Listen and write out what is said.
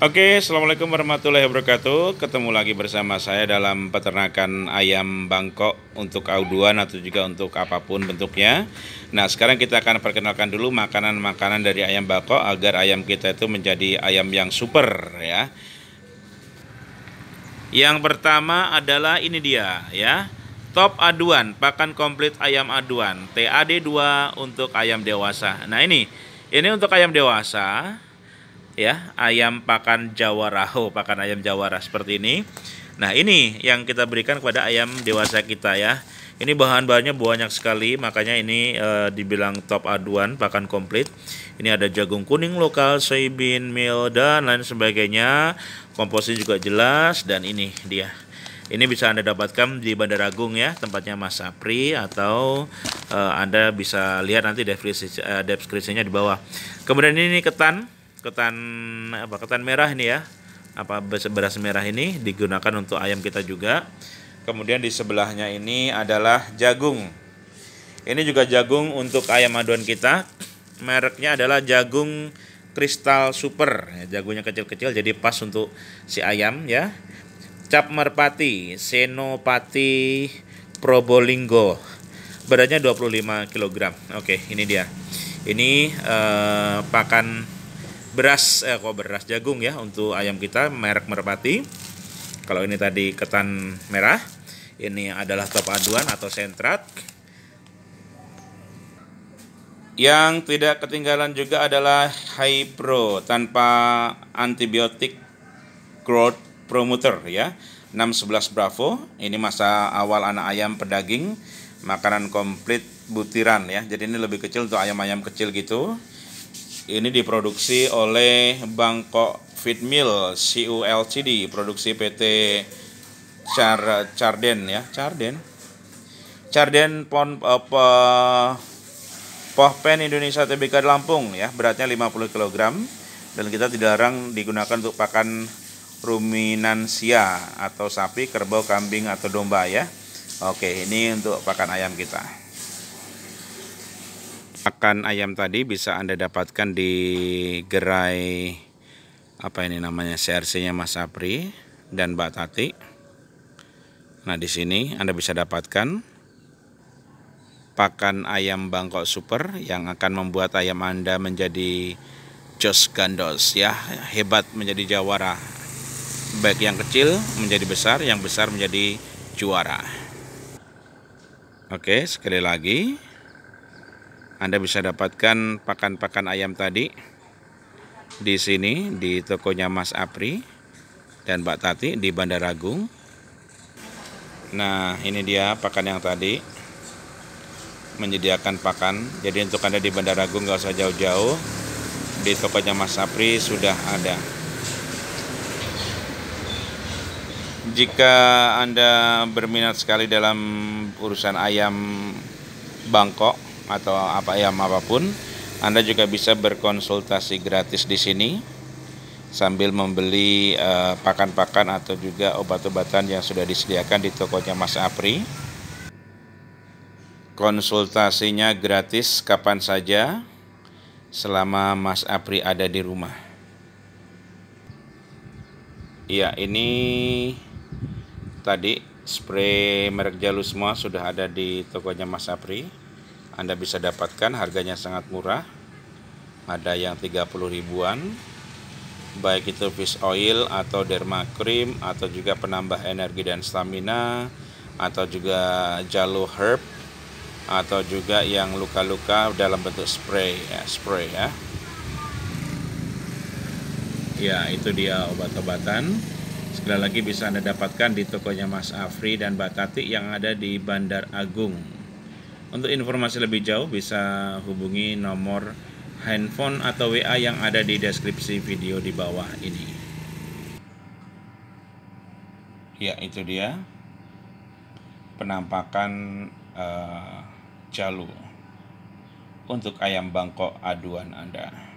Oke, Assalamualaikum warahmatullahi wabarakatuh Ketemu lagi bersama saya dalam peternakan ayam Bangkok Untuk auduan atau juga untuk apapun bentuknya Nah, sekarang kita akan perkenalkan dulu makanan-makanan dari ayam Bangkok Agar ayam kita itu menjadi ayam yang super ya Yang pertama adalah ini dia ya Top aduan, pakan komplit ayam aduan TAD2 untuk ayam dewasa Nah ini, ini untuk ayam dewasa ya ayam pakan Jawa Raho, pakan ayam Jawara seperti ini. Nah ini yang kita berikan kepada ayam dewasa kita ya. Ini bahan-bahannya banyak sekali, makanya ini e, dibilang top aduan pakan komplit. Ini ada jagung kuning lokal, soybean meal dan lain sebagainya. komposisi juga jelas dan ini dia. Ini bisa Anda dapatkan di Bandar Agung ya, tempatnya Mas Sapri atau uh, Anda bisa lihat nanti eh, deskripsinya di bawah. Kemudian ini ketan ketan apa ketan merah ini ya apa beras merah ini digunakan untuk ayam kita juga kemudian di sebelahnya ini adalah jagung ini juga jagung untuk ayam aduan kita mereknya adalah jagung kristal super ya, jagungnya kecil-kecil jadi pas untuk si ayam ya cap merpati senopati probolinggo beratnya 25 kg oke ini dia ini eh, pakan beras eh kok beras jagung ya untuk ayam kita merek merpati kalau ini tadi ketan merah ini adalah top aduan atau sentrat yang tidak ketinggalan juga adalah high pro tanpa antibiotik growth promoter ya 611 Bravo ini masa awal anak ayam pedaging makanan komplit butiran ya jadi ini lebih kecil untuk ayam-ayam kecil gitu ini diproduksi oleh Bangkok Feed Mill CU LCD produksi PT Char Charden ya, Charden. Charden Pon apa eh, Pohpen Indonesia TBK Lampung ya, beratnya 50 kg dan kita dilarang digunakan untuk pakan ruminansia atau sapi, kerbau, kambing atau domba ya. Oke, ini untuk pakan ayam kita pakan ayam tadi bisa Anda dapatkan di gerai apa ini namanya CRC-nya Mas Apri dan Mbak Tati. Nah, di sini Anda bisa dapatkan pakan ayam Bangkok Super yang akan membuat ayam Anda menjadi jos gandos ya, hebat menjadi jawara. Baik yang kecil menjadi besar, yang besar menjadi juara. Oke, sekali lagi anda bisa dapatkan pakan-pakan ayam tadi di sini di tokonya Mas Apri dan Mbak Tati di Bandar Agung. Nah, ini dia pakan yang tadi menyediakan pakan. Jadi untuk Anda di Bandar Agung nggak usah jauh-jauh. Di tokonya Mas Apri sudah ada. Jika Anda berminat sekali dalam urusan ayam Bangkok, atau apa ya apapun, Anda juga bisa berkonsultasi gratis di sini sambil membeli eh, pakan-pakan uh, atau juga obat-obatan yang sudah disediakan di tokonya Mas Apri. Konsultasinya gratis kapan saja selama Mas Apri ada di rumah. Iya, ini tadi spray merek Jalusma sudah ada di tokonya Mas Apri. Anda bisa dapatkan harganya sangat murah ada yang 30 ribuan baik itu fish oil atau derma cream atau juga penambah energi dan stamina atau juga jalo herb atau juga yang luka-luka dalam bentuk spray ya spray ya ya itu dia obat-obatan sekali lagi bisa anda dapatkan di tokonya Mas Afri dan Batati yang ada di Bandar Agung untuk informasi lebih jauh bisa hubungi nomor handphone atau WA yang ada di deskripsi video di bawah ini. Ya, itu dia penampakan uh, eh, jalur untuk ayam bangkok aduan Anda.